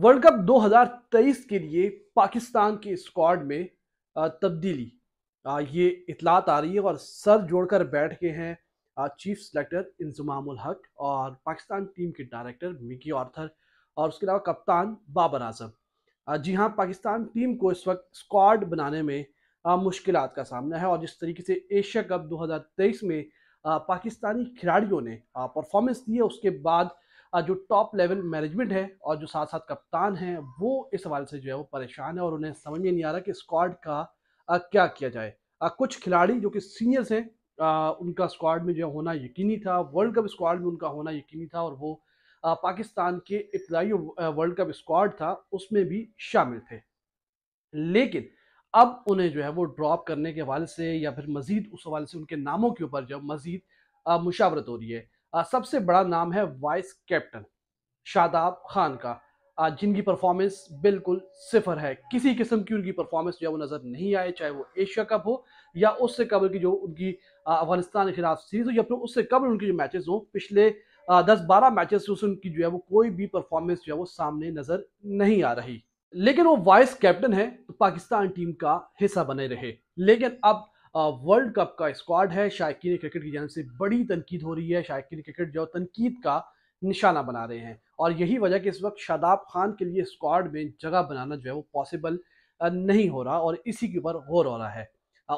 world cup 2023 के लिए पाकिस्तान के स्क्वाड में तब्दीली ये इतलात आ रही है और सर जोड़कर बैठ गए हैं चीफ सेलेक्टर इंजमामुल हक और पाकिस्तान टीम के डायरेक्टर मिकी आर्थर और उसके अलावा कप्तान बाबर आजम जी हाँ पाकिस्तान टीम को इस वक्त स्क्वाड बनाने में मुश्किल का सामना है और जिस तरीके से एशिया कप 2023 में पाकिस्तानी खिलाड़ियों ने परफॉर्मेंस दी है उसके बाद जो टॉप लेवल मैनेजमेंट है और जो साथ साथ कप्तान हैं वो इस हवाले से जो है वो परेशान है और उन्हें समझ में नहीं आ रहा कि स्क्वाड का क्या किया जाए कुछ खिलाड़ी जो कि सीनियर्स हैं उनका स्क्वाड में जो होना यकीनी था वर्ल्ड कप स्क्वाड में उनका होना यकीनी था और वो पाकिस्तान के इब्तदाई वर्ल्ड कप स्क्वाड था उसमें भी शामिल थे लेकिन अब उन्हें जो है वो ड्रॉप करने के हवाले से या फिर मजीद उस हवाले से उनके नामों के ऊपर जो मजीद मुशावरत हो रही है सबसे बड़ा नाम है वाइस कैप्टन शादाब खान का जिनकी परफॉर्मेंस बिल्कुल सिफर है किसी किस्म की उनकी परफॉर्मेंस जो है वो नज़र नहीं आए चाहे वो एशिया कप हो या उससे कबल की जो उनकी अफगानिस्तान के खिलाफ सीरीज हो या फिर उससे कबल उनकी जो मैचेस हों पिछले दस बारह मैचेस से उनकी जो है वो कोई भी परफॉर्मेंस जो है वो सामने नज़र नहीं आ रही लेकिन वो वाइस कैप्टन है तो पाकिस्तान टीम का हिस्सा बने रहे लेकिन अब वर्ल्ड कप का स्क्वाड है शायक क्रिकेट की जान से बड़ी तनकीद हो रही है शायक क्रिकेट जो तनकीद का निशाना बना रहे हैं और यही वजह कि इस वक्त शादाब खान के लिए स्क्वाड में जगह बनाना जो है वो पॉसिबल नहीं हो रहा और इसी के ऊपर गौर हो रहा है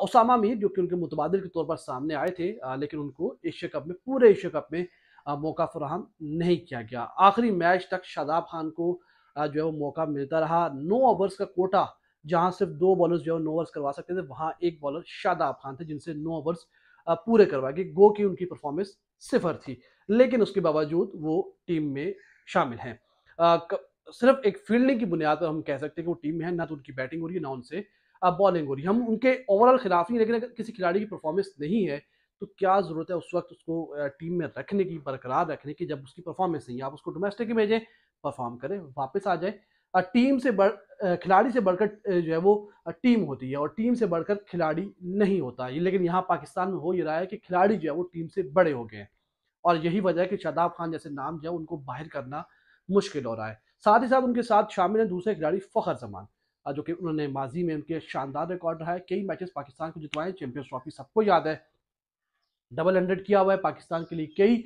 उसामा मीर जो कि उनके मुतबादल के तौर पर सामने आए थे लेकिन उनको एशिया कप में पूरे एशिया कप में मौका फ्राहम नहीं किया गया आखिरी मैच तक शादाब खान को जो है वो मौका मिलता रहा नौ ओवर्स का कोटा जहां सिर्फ दो बॉलर्स जो है नो ओवर्स करवा सकते थे वहां एक बॉलर शादाब खान थे जिनसे नो ओवर्स पूरे करवाए गए गो की उनकी परफॉर्मेंस सिफर थी लेकिन उसके बावजूद वो टीम में शामिल हैं सिर्फ एक फील्डिंग की बुनियाद पर हम कह सकते हैं कि वो टीम में है ना तो उनकी बैटिंग हो रही है ना उनसे बॉलिंग हो रही है हम उनके ओवरऑल खिलाफ नहीं लेकिन अगर किसी खिलाड़ी की परफॉर्मेंस नहीं है तो क्या ज़रूरत है उस वक्त उसको टीम में रखने की बरकरार रखने की जब उसकी परफॉर्मेंस नहीं है आप उसको डोमेस्टिक में भेजें परफॉर्म करें वापस आ जाए टीम से बढ़ खिलाड़ी से बढ़कर जो है वो टीम होती है और टीम से बढ़कर खिलाड़ी नहीं होता है लेकिन यहाँ पाकिस्तान में हो ही रहा है कि खिलाड़ी जो है वो टीम से बड़े हो गए हैं और यही वजह है कि शादाब खान जैसे नाम जो है उनको बाहर करना मुश्किल हो रहा है साथ ही साथ उनके साथ शामिल हैं दूसरे खिलाड़ी फ़खर जमान जो कि उन्होंने माजी में उनके शानदार रिकॉर्ड रहा है कई मैचेस पाकिस्तान को जितवाए चैंपियंस ट्रॉफी सबको याद है डबल हंड्रेड किया हुआ है पाकिस्तान के लिए कई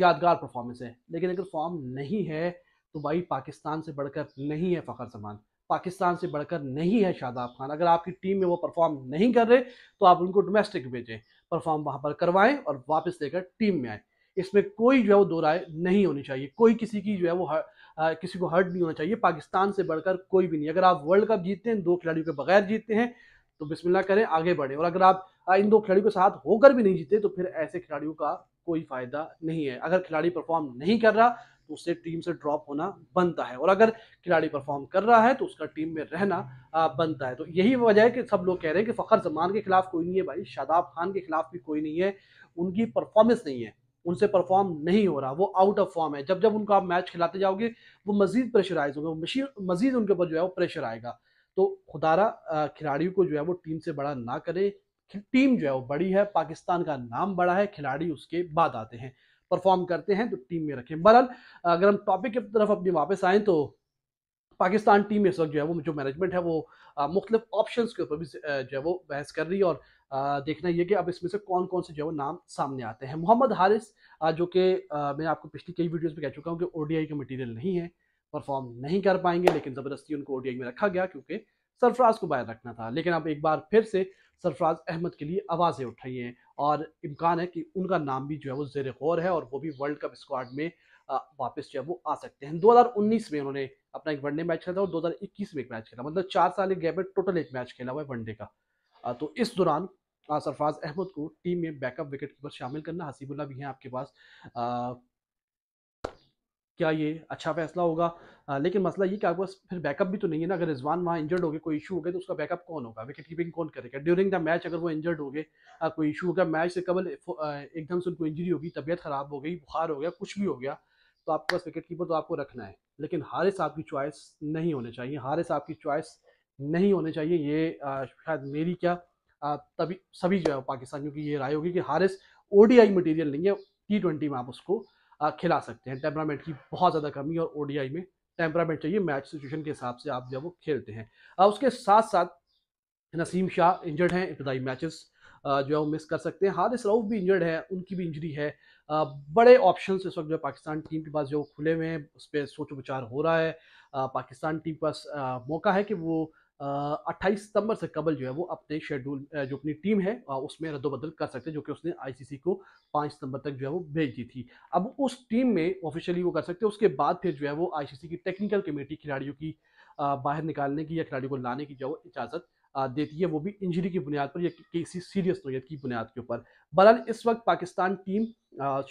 यादगार परफॉर्मेंस है लेकिन अगर फॉर्म नहीं है तो भाई पाकिस्तान से बढ़कर नहीं है फ़खर समान पाकिस्तान से बढ़कर नहीं है शादाब खान अगर आपकी टीम में वो परफॉर्म नहीं कर रहे तो आप उनको डोमेस्टिक भेजें परफॉर्म वहाँ पर करवाएं और वापस लेकर टीम में आए इसमें कोई जो है वो दो राय नहीं होनी चाहिए कोई किसी की जो है वो हर, आ, किसी को हर्ट नहीं होना चाहिए पाकिस्तान से बढ़कर कोई भी नहीं अगर आप वर्ल्ड कप जीतते हैं दो खिलाड़ियों के बगैर जीतते हैं तो बिस्मिल्लाह करें आगे बढ़ें और अगर आप इन दो खिलाड़ियों के साथ होकर भी नहीं जीते तो फिर ऐसे खिलाड़ियों का कोई फ़ायदा नहीं है अगर खिलाड़ी परफॉर्म नहीं कर रहा तो उससे टीम से ड्रॉप होना बनता है और अगर खिलाड़ी परफॉर्म कर रहा है तो उसका टीम में रहना बनता है तो यही वजह है कि सब लोग कह रहे हैं कि फ़खर जमान के खिलाफ कोई नहीं है भाई शादाब खान के खिलाफ भी कोई नहीं है उनकी परफॉर्मेंस नहीं है उनसे परफॉर्म नहीं हो रहा वो आउट ऑफ फॉर्म है जब जब उनको आप मैच खिलाते जाओगे वो मजीद प्रेशराइज होंगे मजीद उनके ऊपर जो है वो प्रेशर आएगा तो खुदारा खिलाड़ियों को जो है वो टीम से बड़ा ना करे टीम जो है वो बड़ी है पाकिस्तान का नाम बड़ा है खिलाड़ी उसके बाद आते हैं परफॉर्म करते हैं तो टीम में रखें बहरहाल अगर हम टॉपिक की तरफ अपनी वापस आएँ तो पाकिस्तान टीम इस वक्त जो है वो जो मैनेजमेंट है वो मुख्तलिफ ऑप्शन के ऊपर भी जो है वो बहस कर रही है और देखना ये कि अब इसमें से कौन कौन से जो है वो नाम सामने आते हैं मोहम्मद हारिस जो कि मैं आपको पिछली कई वीडियोज में कह चुका हूँ कि आई का मटीरियल नहीं है परफॉर्म नहीं कर पाएंगे लेकिन ज़बरदस्ती उनको आई में रखा गया क्योंकि सरफराज को बाहर रखना था लेकिन अब एक बार फिर से सरफराज अहमद के लिए आवाज़ें उठाई हैं और इम्कान है कि उनका नाम भी जो है वो जेर गौर है और वो भी वर्ल्ड कप स्क्वाड में वापस जो है वो आ सकते हैं 2019 में उन्होंने अपना एक वनडे मैच खेला और 2021 में एक मैच खेला मतलब चार साल एक गैप में टोटल एक मैच खेला हुआ है वनडे का तो इस दौरान सरफराज अहमद को टीम में बैकअप विकेट कीपर शामिल करना हसीबुल्ला भी हैं आपके पास क्या ये अच्छा फैसला होगा आ, लेकिन मसला ये कि आपके पास फिर बैकअप भी तो नहीं है ना अगर रिजवान वहाँ इंजर्ड हो गए कोई इशू हो गया तो उसका बैकअप कौन होगा विकेट कीपिंग कौन करेगा ड्यूरिंग द मैच अगर वो इंजर्ड हो गए कोई इशू हो गया मैच से कबल एकदम से उनको इंजरी होगी तबीयत खराब हो गई बुखार हो गया कुछ भी हो गया तो आपके पास विकेट कीपर तो आपको रखना है लेकिन हारिस आपकी चॉइस नहीं होने चाहिए हारिस आपकी चॉइस नहीं होने चाहिए ये आ, शायद मेरी क्या आ, तभी सभी जो है पाकिस्तानियों की ये राय होगी कि हारिस ओडीआई मटेरियल नहीं है टी ट्वेंटी में आप उसको खिला सकते हैं टेम्परामेंट की बहुत ज़्यादा कमी और ओडीआई में टेम्परामेंट चाहिए मैच सिचुएशन के हिसाब से आप जो वो खेलते हैं उसके साथ साथ नसीम शाह इंजर्ड हैं इब्तदाई मैचेस जो है वो मिस कर सकते हैं हारिस रऊफ भी इंजर्ड है उनकी भी इंजरी है बड़े ऑप्शन इस वक्त जो है पाकिस्तान टीम के पास जो खुले हुए हैं उस पर सोच विचार हो रहा है पाकिस्तान टीम के पास मौका है कि वो अट्ठाईस सितंबर से कबल जो है वो अपने शेड्यूल जो अपनी टीम है उसमें रद्दबदल कर सकते हैं जो कि उसने आईसीसी को पाँच सितंबर तक जो है वो भेज दी थी अब उस टीम में ऑफिशियली वो कर सकते हैं उसके बाद फिर जो है वो आईसीसी की टेक्निकल कमेटी खिलाड़ियों की बाहर निकालने की या खिलाड़ियों को लाने की जो इजाज़त देती है वो भी इंजरी की बुनियाद पर या किसी सीरियस नोयत की बुनियाद के ऊपर बहरहाल इस वक्त पाकिस्तान टीम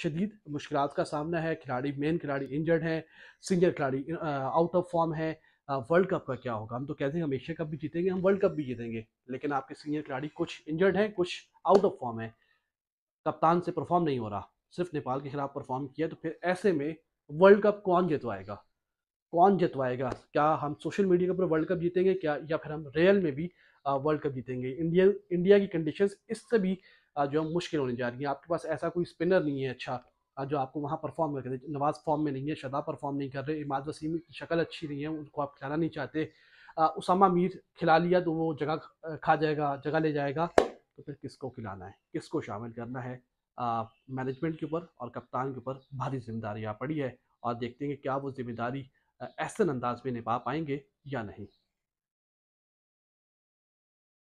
शदीद मुश्किल का सामना है खिलाड़ी मेन खिलाड़ी इंजर्ड हैं सीनियर खिलाड़ी आउट ऑफ फॉर्म है वर्ल्ड कप का क्या होगा हम तो कहते हैं हम एशिया कप भी जीतेंगे हम वर्ल्ड कप भी जीतेंगे लेकिन आपके सीनियर खिलाड़ी कुछ इंजर्ड हैं कुछ आउट ऑफ फॉर्म है कप्तान से परफॉर्म नहीं हो रहा सिर्फ नेपाल के खिलाफ परफॉर्म किया तो फिर ऐसे में वर्ल्ड कप कौन जितवाएगा कौन जितवाएगा क्या हम सोशल मीडिया के ऊपर वर्ल्ड कप जीतेंगे क्या या फिर हम रियल में भी वर्ल्ड कप जीतेंगे इंडियन इंडिया की कंडीशंस इससे भी जो है मुश्किल होने जा रही है आपके पास ऐसा कोई स्पिनर नहीं है अच्छा जो आपको वहाँ परफॉर्म रहे नवाज़ फॉर्म में नहीं है शदा परफॉर्म नहीं कर रहे इमाद वसीम की शक्ल अच्छी नहीं है उनको आप खिलाना नहीं चाहते उसामा मीर खिला लिया तो वो जगह खा जाएगा जगह ले जाएगा तो फिर किसको खिलाना है किसको शामिल करना है मैनेजमेंट के ऊपर और कप्तान के ऊपर भारी जिम्मेदारी आ पड़ी है और देखते हैं कि क्या वो जिम्मेदारी एहसन अंदाज में निभा पाएंगे या नहीं